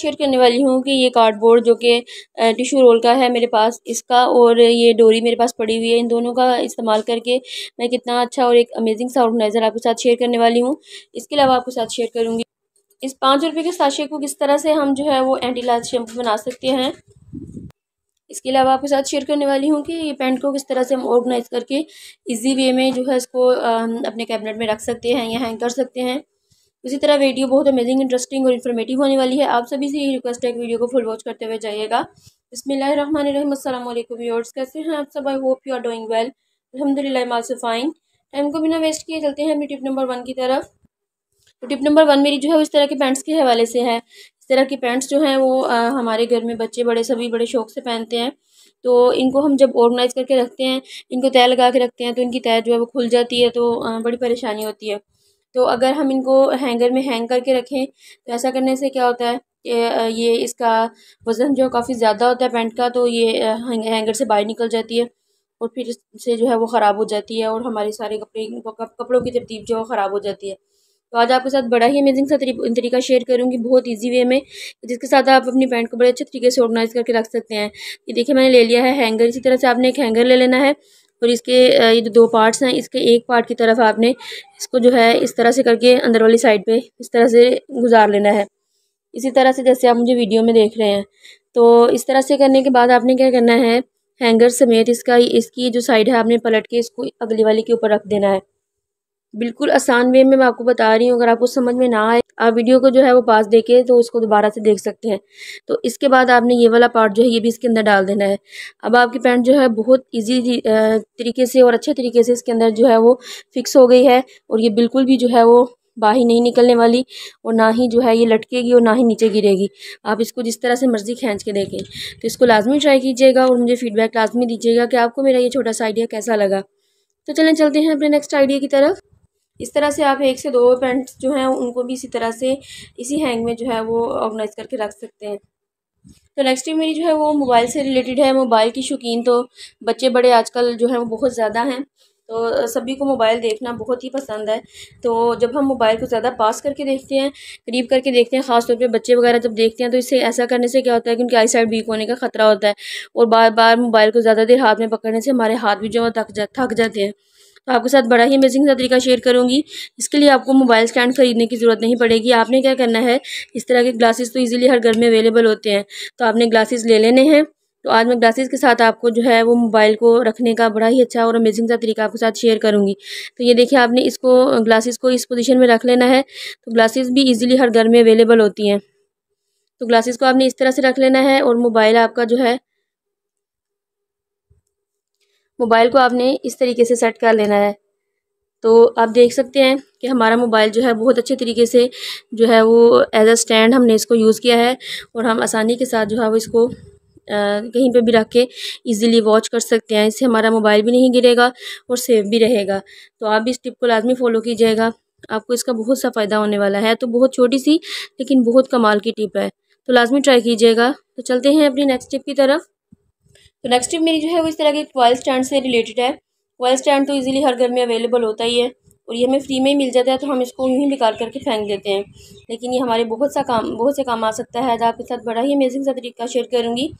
share करने वाली हूँ कि ये कार्डबोर्ड जो कि टिशू रोल का है मेरे पास इसका और ये डोरी मेरे पास पड़ी हुई है इन दोनों का इस्तेमाल करके मैं कितना अच्छा और एक अमेजिंग सा ऑर्गेनाइज़र आपके साथ शेयर करने वाली हूँ इसके अलावा आपके साथ शेयर करूँगी इस पाँच रुपये के साशे को किस तरह से हम जो है वो एंटी लाज शैम्पू बना सकते हैं इसके अलावा आपके साथ शेयर करने वाली हूँ कि ये पेंट को किस तरह से हम ऑर्गेनाइज़ करके इजी वे में जो है इसको अपने कैबिनेट में रख सकते हैं या हैंग कर सकते हैं इसी तरह वीडियो बहुत अमेजिंग इंटरेस्टिंग और इन्फॉर्मेटिव होने वाली है आप सभी से ये रिक्वेस्ट है कि वीडियो को फुल वॉच करते हुए जाइएगा बसमिलीम व्यूअर्स कैसे हैं आप सब I hope you are doing well अलहमदिल्ला से फाइन टाइम को बिना वेस्ट किए चलते हैं अपनी टिप नंबर वन की तरफ तो टिप नंबर वन मेरी जो है वो इस तरह के पैंट्स के हवाले से है इस तरह के पैंट्स जो हैं वो आ, हमारे घर में बच्चे बड़े सभी बड़े शौक से पहनते हैं तो इनको हम जब ऑर्गेनाइज़ करके रखते हैं इनको तय लगा के रखते हैं तो इनकी तय जो है वो खुल जाती है तो आ, बड़ी परेशानी होती है तो अगर हम इनको हैंगर में हैंग करके रखें तो ऐसा करने से क्या होता है ये इसका वज़न जो काफ़ी ज़्यादा होता है पैंट का तो ये हैंगर से बाहर निकल जाती है और फिर इससे जो है वो ख़राब हो जाती है और हमारे सारे कपड़े कपड़ों की तरतीब जो है ख़राब हो जाती है तो आज आपके साथ बड़ा ही अमेजिंग सा तरीका शेयर करूँगी बहुत इजी वे में जिसके साथ आप अपनी पैंट को बड़े अच्छे तरीके से ऑर्गेनाइज करके रख सकते हैं ये देखिए मैंने ले लिया है हैंगर इसी तरह से आपने एक हैंगर ले लेना है और इसके ये जो दो पार्ट्स हैं इसके एक पार्ट की तरफ आपने इसको जो है इस तरह से करके अंदर वाली साइड पे इस तरह से गुजार लेना है इसी तरह से जैसे आप मुझे वीडियो में देख रहे हैं तो इस तरह से करने के बाद आपने क्या करना है हैंगर समेत इसका इसकी जो साइड है आपने पलट के इसको अगली वाली के ऊपर रख देना है बिल्कुल आसान वे में मैं आपको बता रही हूँ अगर आपको समझ में ना आए आप वीडियो को जो है वो पास देखे तो उसको दोबारा से देख सकते हैं तो इसके बाद आपने ये वाला पार्ट जो है ये भी इसके अंदर डाल देना है अब आपकी पैंट जो है बहुत इजी तरीके से और अच्छे तरीके से इसके अंदर जो है वो फिक्स हो गई है और ये बिल्कुल भी जो है वो बाही नहीं निकलने वाली और ना ही जो है ये लटकेगी और ना ही नीचे गिरेगी आप इसको जिस तरह से मर्ज़ी खींच के देखें तो इसको लाजमी ट्राई कीजिएगा और मुझे फीडबैक लाजमी दीजिएगा कि आपको मेरा ये छोटा सा आइडिया कैसा लगा तो चलें चलते हैं अपने नेक्स्ट आइडिया की तरफ इस तरह से आप एक से दो पेंट्स जो हैं उनको भी इसी तरह से इसी हैंग में जो है वो ऑर्गेनाइज़ करके रख सकते हैं तो नेक्स्ट मेरी जो है वो मोबाइल से रिलेटेड है मोबाइल की शौकीन तो बच्चे बड़े आजकल जो है वो बहुत ज़्यादा हैं तो सभी को मोबाइल देखना बहुत ही पसंद है तो जब हम मोबाइल को ज़्यादा पास करके देखते हैं करीब करके देखते हैं ख़ासतौर पर बच्चे वगैरह जब देखते हैं तो इससे ऐसा करने से क्या होता है कि उनकी आई साइड वीक होने का ख़तरा होता है और बार बार मोबाइल को ज़्यादा देर हाथ में पकड़ने से हमारे हाथ भी जो है थक जा थक जाते हैं तो आपके साथ बड़ा ही अमेजिंग सा तरीका शेयर करूँगी इसके लिए आपको मोबाइल स्टैंड ख़रीदने की ज़रूरत नहीं पड़ेगी आपने क्या करना है इस तरह के ग्लासेस तो इजीली हर घर में अवेलेबल होते हैं तो आपने ग्लासेस ले लेने हैं तो आज मैं ग्लासेस के साथ आपको जो है वो मोबाइल को रखने का बड़ा ही अच्छा और अमेजिंग सा तरीका आपके साथ शेयर करूँगी तो ये देखिए आपने इसको ग्लासेस को इस पोजीशन में रख लेना है तो ग्लासेस भी इजीली हर घर में अवेलेबल होती हैं तो ग्लासेस को आपने इस तरह से रख लेना है और मोबाइल आपका जो है मोबाइल को आपने इस तरीके से सेट कर लेना है तो आप देख सकते हैं कि हमारा मोबाइल जो है बहुत अच्छे तरीके से जो है वो एज अ स्टैंड हमने इसको यूज़ किया है और हम आसानी के साथ जो है वो इसको कहीं पे भी रख के इजीली वॉच कर सकते हैं इससे हमारा मोबाइल भी नहीं गिरेगा और सेफ भी रहेगा तो आप भी इस टिप को लाजमी फ़ॉलो कीजिएगा आपको इसका बहुत सा फ़ायदा होने वाला है तो बहुत छोटी सी लेकिन बहुत कमाल की टिप है तो लाजमी ट्राई कीजिएगा तो चलते हैं अपनी नेक्स्ट टिप की तरफ तो नेक्स्ट टिप मेरी जो है वो इस तरह की कोयल स्टैंड से रिलेटेड है कोयल स्टैंड तो ईज़िली हर घर में अवेलेबल होता ही है और ये हमें फ्री में ही मिल जाता है तो हम इसको यूँ ही निकाल करके फेंक देते हैं लेकिन ये हमारे बहुत सा काम बहुत से काम आ सकता है आज आपके साथ बड़ा ही अमेजिंग सा तरीका शेयर करूँगी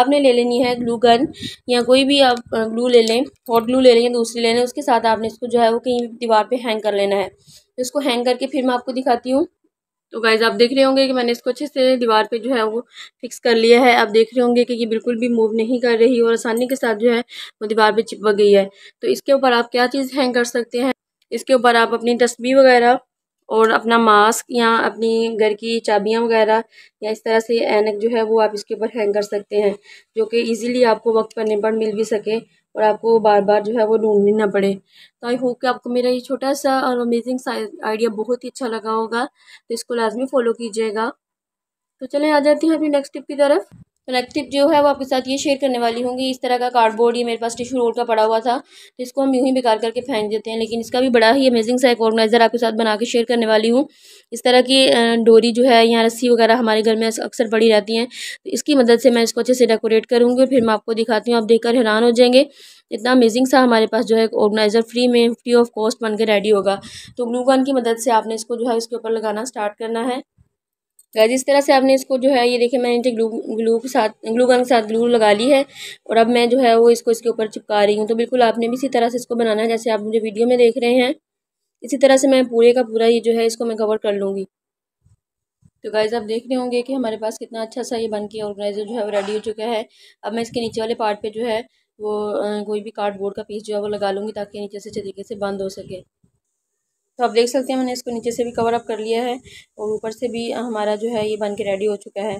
आपने ले लेनी है ग्लू गन या कोई भी आप ग्लू ले लें हॉट ग्लू ले लें या दूसरी ले लें उसके साथ आपने इसको जो है वो कहीं दीवार पर हैंग कर लेना है तो इसको हैंग करके फिर मैं आपको दिखाती हूँ तो गाइज आप देख रहे होंगे कि मैंने इसको अच्छे से दीवार पे जो है वो फिक्स कर लिया है आप देख रहे होंगे कि ये बिल्कुल भी मूव नहीं कर रही और आसानी के साथ जो है वो दीवार पे चिपक गई है तो इसके ऊपर आप क्या चीज़ हैंग कर सकते हैं इसके ऊपर आप अपनी तस्वीर वगैरह और अपना मास्क या अपनी घर की चाबियां वगैरह या इस तरह से एनक जो है वो आप इसके ऊपर हैंग कर सकते हैं जो कि इजीली आपको वक्त पर पर मिल भी सके और आपको बार बार जो है वो ढूंढनी ना पड़े तो आई होप कि आपको मेरा ये छोटा सा और अमेजिंग आइडिया बहुत ही अच्छा लगा होगा तो इसको लाजमी फॉलो कीजिएगा तो चले आ जाती हैं अपनी नेक्स्ट टिप की तरफ कनेक्टिव जो है वो आपके साथ ये शेयर करने वाली होंगी इस तरह का कार्डबोर्ड ये मेरे पास टिशू रोल का पड़ा हुआ था तो इसको हम यूँ ही बेकार करके फेंक देते हैं लेकिन इसका भी बड़ा ही अमेजिंग सा एक ऑर्गेनाइज़र आपके साथ बना के शेयर करने वाली हूँ इस तरह की डोरी जो है या रस्सी वगैरह हमारे घर में अक्सर पड़ी रहती हैं तो इसकी मदद से मैं इसको अच्छे से डेकोरेट करूँगी और फिर मैं आपको दिखाती हूँ आप देख हैरान हो जाएंगे इतना अमेजिंग सा हमारे पास जो है ऑर्गेनाइज़र फ्री में फ्री ऑफ कॉस्ट बन के रेडी होगा तो ग्लू की मदद से आपने इसको जो है इसके ऊपर लगाना स्टार्ट करना है गाइज इस तरह से आपने इसको जो है ये देखिए मैंने नीचे ग्लू ग्लू के साथ ग्लू गन के साथ ग्लू लगा ली है और अब मैं जो है वो इसको इसके ऊपर चिपका रही हूँ तो बिल्कुल आपने भी इसी तरह से इसको बनाना है जैसे आप मुझे वीडियो में देख रहे हैं इसी तरह से मैं पूरे का पूरा ये जो है इसको मैं कवर कर लूँगी तो गाइज़ आप देख रहे होंगे कि हमारे पास कितना अच्छा सा ये बन के ऑर्गेनाइज़र जो है वो रेडी हो चुका है अब मैं इसके नीचे वाले पार्ट पर जो है वो कोई भी कार्डबोर्ड का पीस जो है वो लगा लूँगी ताकि नीचे से तरीके से बंद हो सके तो आप देख सकते हैं मैंने इसको नीचे से भी कवर अप कर लिया है और ऊपर से भी हमारा जो है ये बन के रेडी हो चुका है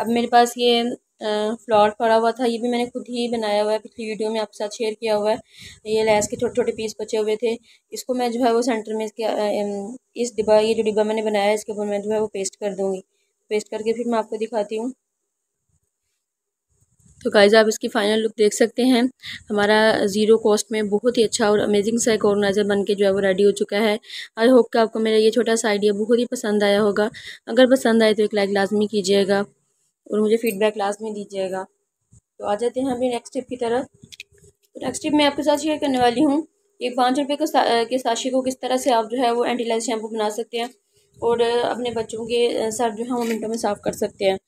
अब मेरे पास ये फ्लावर पड़ा हुआ था ये भी मैंने खुद ही बनाया हुआ है पिछली वीडियो में आपके साथ शेयर किया हुआ है ये लैस के छोटे छोटे पीस बचे हुए थे इसको मैं जो है वो सेंटर में इसके इस डिब्बा ये जो डिब्बा मैंने बनाया है इसके ऊपर मैं जो है वो पेस्ट कर दूँगी पेस्ट करके फिर मैं आपको दिखाती हूँ तो गाइज आप इसकी फाइनल लुक देख सकते हैं हमारा ज़ीरो कॉस्ट में बहुत ही अच्छा और अमेजिंग सा एक ऑर्गेनाइज़र बन के जो है वो रेडी हो चुका है आई होप कि आपको मेरा ये छोटा सा आइडिया बहुत ही पसंद आया होगा अगर पसंद आए तो एक लाइक लाजमी कीजिएगा और मुझे फीडबैक लाजमी दीजिएगा तो आ जाते हैं अभी नेक्स्ट टिप की तरफ तो नेक्स्ट टिप मैं आपके साथ शेयर करने वाली हूँ कि पाँच रुपये के, सा, के साशी को किस तरह से आप जो है वो एंटीलाइज शैम्पू बना सकते हैं और अपने बच्चों के सर जो है वो मिनटों में साफ़ कर सकते हैं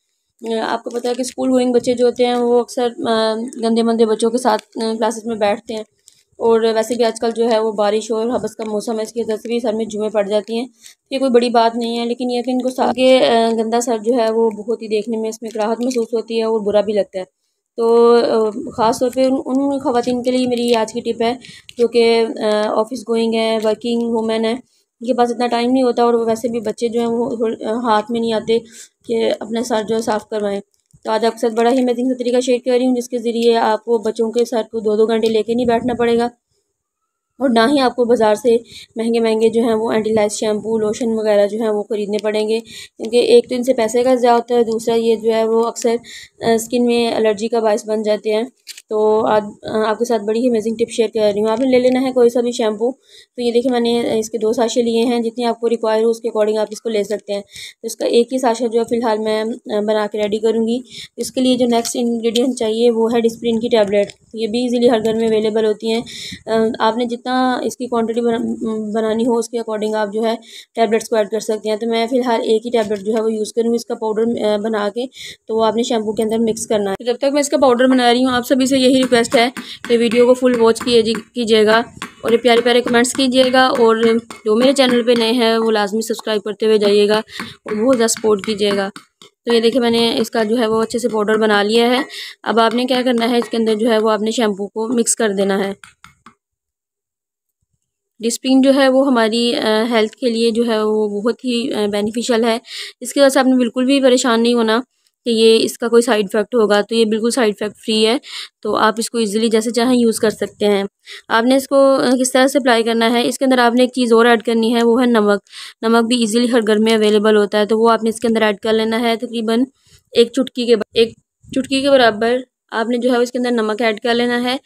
आपको पता है कि स्कूल गोइंग बच्चे जो होते हैं वो अक्सर गंदे मंदे बच्चों के साथ क्लासेस में बैठते हैं और वैसे भी आजकल जो है वो बारिश और हबस का मौसम है इसकी वजह से भी सर में जुमे पड़ जाती हैं ये कोई बड़ी बात नहीं है लेकिन यह कि इनको आगे गंदा सर जो है वो बहुत ही देखने में इसमें राहत महसूस होती है और बुरा भी लगता है तो ख़ास तौर पे उन, उन के लिए मेरी आज की टिप है जो कि ऑफिस गोइंग है वर्किंग वूमेन है उनके पास इतना टाइम नहीं होता और वैसे भी बच्चे जो हैं वो हाथ में नहीं आते कि अपना सर जो है साफ़ करवाएं तो आज आपके साथ बड़ा ही मैं सा तरीका शेयर कर रही हूँ जिसके ज़रिए आपको बच्चों के सर को दो दो घंटे लेके नहीं बैठना पड़ेगा और ना ही आपको बाज़ार से महंगे महंगे जो हैं वो एंटीलाइज शैम्पू लोशन वगैरह जो हैं वो ख़रीदने पड़ेंगे क्योंकि एक तो इनसे पैसे का ज़्यादा होता है दूसरा ये जो है वो अक्सर स्किन में एलर्जी का बायस बन जाते हैं तो आज आपके साथ बड़ी ही अमेजिंग टिप शेयर कर रही हूँ आपने ले लेना है कोई सा भी शैम्पू तो ये देखिए मैंने इसके दो साशे लिए हैं जितने आपको रिक्वायर हो उसके अकॉर्डिंग आप इसको ले सकते हैं तो इसका एक ही साशा जो है फ़िलहाल मैं बना के रेडी करूँगी इसके लिए जो नेक्स्ट इन्ग्रीडियंट चाहिए वो है डिस्प्रिन की टैबलेट ये भी ईजिली हर घर में अवेलेबल होती हैं आपने जितना इसकी क्वान्टिटी बनानी हो उसके अकॉर्डिंग आप जो है टैबलेट्स को ऐड कर सकते हैं तो मैं फ़िलहाल एक ही टैबलेट जो है वो यूज़ करूँगी इसका पाउडर बना के तो वो आपने शैम्पू के अंदर मिक्स करना है तो जब तक मैं इसका पाउडर बना रही हूँ आप सभी से यही रिक्वेस्ट है कि वीडियो को फुल वॉच कीजिएगा और प्यारे प्यारे कमेंट्स कीजिएगा और जो मेरे चैनल पे नए हैं वो लाजमी सब्सक्राइब करते हुए जाइएगा और बहुत ज़्यादा सपोर्ट कीजिएगा तो ये देखिए मैंने इसका जो है वो अच्छे से पाउडर बना लिया है अब आपने क्या करना है इसके अंदर जो है वो आपने शैम्पू को मिक्स कर देना है डिस्पिन जो है वो हमारी हेल्थ के लिए जो है वो बहुत ही बेनिफिशियल है इसकी वजह से आपने बिल्कुल भी परेशान नहीं होना कि ये इसका कोई साइड इफ़ेक्ट होगा तो ये बिल्कुल साइड इफ़ेक्ट फ्री है तो आप इसको इजीली जैसे चाहें यूज़ कर सकते हैं आपने इसको किस तरह से अप्लाई करना है इसके अंदर आपने एक चीज़ और ऐड करनी है वो है नमक नमक भी इजीली हर घर में अवेलेबल होता है तो वो आपने इसके अंदर ऐड कर लेना है तकरीबन एक चुटकी के एक चुटकी के बराबर आपने जो है इसके अंदर नमक ऐड कर लेना है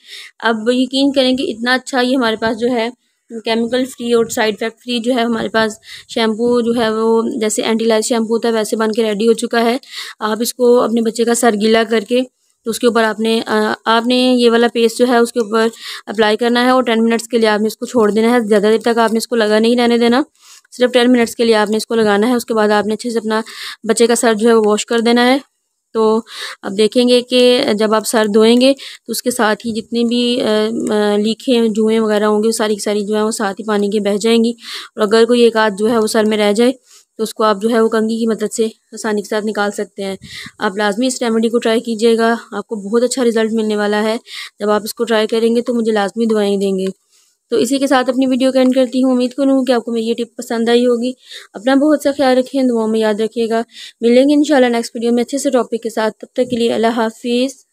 अब यकीन करें कि इतना अच्छा ये हमारे पास जो है केमिकल फ्री और साइड इफेक्ट फ्री जो है हमारे पास शैम्पू जो है वो जैसे एंटीलाइज शैम्पू होता है वैसे बन के रेडी हो चुका है आप इसको अपने बच्चे का सर गीला करके तो उसके ऊपर आपने आ, आपने ये वाला पेस्ट जो है उसके ऊपर अप्लाई करना है और टेन मिनट्स के लिए आपने इसको छोड़ देना है ज़्यादा देर तक आपने इसको लगा नहीं रहने देना सिर्फ टेन मिनट्स के लिए आपने इसको लगाना है उसके बाद आपने अच्छे से अपना बच्चे का सर जो है वो वॉश कर देना है तो अब देखेंगे कि जब आप सर धोएंगे तो उसके साथ ही जितने भी लीखे जुएँ वगैरह होंगे वो सारी की सारी जो है वो साथ ही पानी के बह जाएंगी और अगर कोई एक आध जो है वो सर में रह जाए तो उसको आप जो है वो कंगी की मदद से आसानी के साथ निकाल सकते हैं आप लाजमी इस रेमेडी को ट्राई कीजिएगा आपको बहुत अच्छा रिज़ल्ट मिलने वाला है जब आप इसको ट्राई करेंगे तो मुझे लाजमी दवाएँ देंगे तो इसी के साथ अपनी वीडियो को एंड करती हूँ उम्मीद करूँ कि आपको मेरी ये टिप पसंद आई होगी अपना बहुत सा ख्याल रखें दुआओं में याद रखिएगा मिलेंगे इंशाल्लाह नेक्स्ट वीडियो में अच्छे से टॉपिक के साथ तब तक के लिए अल्लाह हाफिज़